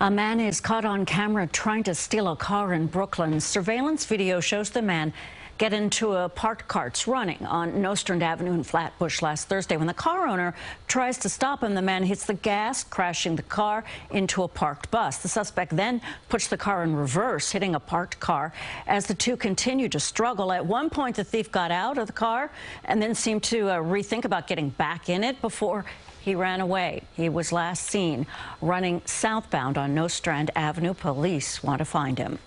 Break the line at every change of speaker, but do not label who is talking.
A man is caught on camera trying to steal a car in Brooklyn. Surveillance video shows the man get into a parked carts running on Nostrand Avenue in Flatbush last Thursday. When the car owner tries to stop him, the man hits the gas, crashing the car into a parked bus. The suspect then puts the car in reverse, hitting a parked car. As the two continue to struggle, at one point the thief got out of the car and then seemed to uh, rethink about getting back in it before he ran away. He was last seen running southbound on Nostrand Avenue. Police want to find him.